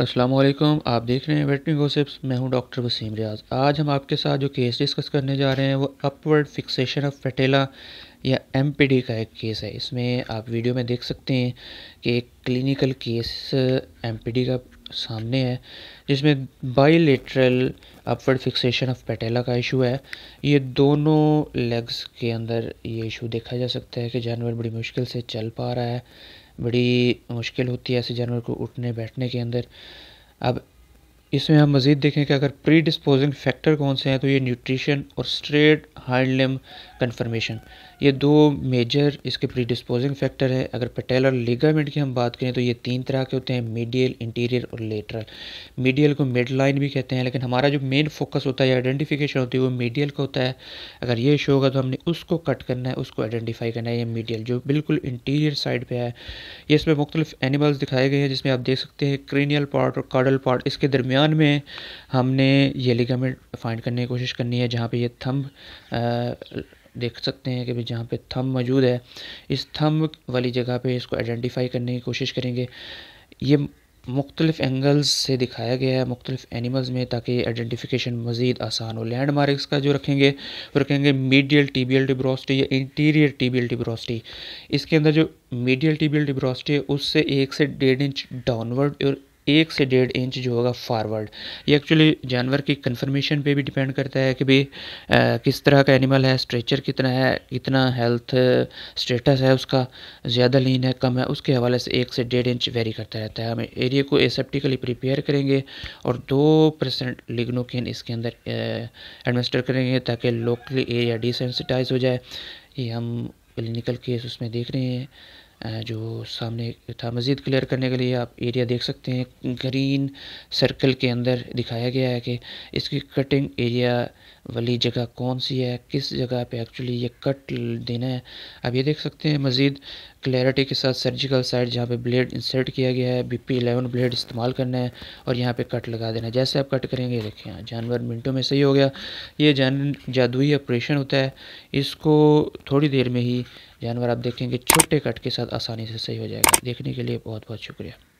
असलम आप देख रहे हैं वेटरी गोसिप्स मैं हूं डॉक्टर वसीम रियाज आज हम आपके साथ जो केस डिस्कस करने जा रहे हैं वो अपवर्ड फिक्सेशन ऑफ फटेला या एम का एक केस है इसमें आप वीडियो में देख सकते हैं कि एक क्लिनिकल केस एम का सामने है जिसमें bilateral upward fixation of patella का इशू है ये दोनों लेग्स के अंदर ये इशू देखा जा सकता है कि जानवर बड़ी मुश्किल से चल पा रहा है बड़ी मुश्किल होती है ऐसे जानवर को उठने बैठने के अंदर अब इसमें हम مزید دیکھیں કે اگر પ્રીડિસ્પોઝિંગ ફેક્ટર કોનસે હે તો યે ન્યુટ્રિશન ઓર સ્ટ્રેઇટ હાઈલિમ કન્ફર્મેશન યે દો મેજર ઇસકે પ્રીડિસ્પોઝિંગ ફેક્ટર હે અગર પેટેલર લિગામેન્ટ કે હમ બાત કરે તો યે તીન પ્રકાર કે હોતે હે મિડિયલ ઇન્ટિરિયર ઓર લેટરલ મિડિયલ કો મિડ લાઈન ભી કહેતે હે લેકિન હમારા જો મેઈન ફોકસ હોતા હે યે આઈડેન્ટિફિકેશન હોતી હે વો મિડિયલ કો હોતા હે અગર યે શો હોગા તો હમને ઉસકો cut karna hai usko identify karna hai ye medial jo bilkul interior side pe hai yese mein muktlif animals dikhaye gaye hain jisme aap dekh sakte hain cranial part aur caudal part iske darmiyan दरमियान में हमने ये ligament find करने की कोशिश करनी है जहाँ पे ये थंब देख सकते हैं कि भाई जहाँ पे थंब मौजूद है इस थंब वाली जगह पे इसको आइडेंटिफाई करने की कोशिश करेंगे ये मुख्तलिफ़ एंगल्स से दिखाया गया है मुख्तलिफ़ एनिमल्स में ताकि आइडेंटिफिकेशन मज़ीद आसान हो लैंड मार्क्स का जो रखेंगे वो रखेंगे मीडियल टीबियल डिब्रोसिटी या इंटीरियर टीबियल डिब्रोसिटी इसके अंदर जो मीडियल टीबियल डिब्रोसिटी है उससे एक से डेढ़ इंच डाउनवर्ड और एक से डेढ़ इंच जो होगा फारवर्ड ये एक्चुअली जानवर की कन्फर्मेशन पे भी डिपेंड करता है कि भाई किस तरह का एनिमल है स्ट्रेचर कितना है कितना हेल्थ स्टेटस है उसका ज़्यादा लीन है कम है उसके हवाले से एक से डेढ़ इंच वेरी करता रहता है हम एरिया को एसेप्टिकली प्रिपेयर करेंगे और दो परसेंट लिग्नोकिन इसके अंदर एडमिनिस्टर करेंगे ताकि लोकली एरिया डिसेंसिटाइज हो जाए ये हम क्लिनिकल केस उसमें देख रहे हैं जो सामने था मज़ीद क्लियर करने के लिए आप एरिया देख सकते हैं ग्रीन सर्कल के अंदर दिखाया गया है कि इसकी कटिंग एरिया वाली जगह कौन सी है किस जगह पे एक्चुअली ये कट देना है अब ये देख सकते हैं मज़ीद क्लैरिटी के साथ सर्जिकल साइड जहाँ पे ब्लेड इंसर्ट किया गया है बी पी एलेवन ब्लेड इस्तेमाल करना है और यहाँ पे कट लगा देना है जैसे आप कट करेंगे देखें जानवर मिनटों में सही हो गया ये जान जादुई ऑपरेशन होता है इसको थोड़ी देर में ही जानवर आप देखेंगे छोटे कट के साथ आसानी से सही हो जाएगा देखने के लिए बहुत बहुत शुक्रिया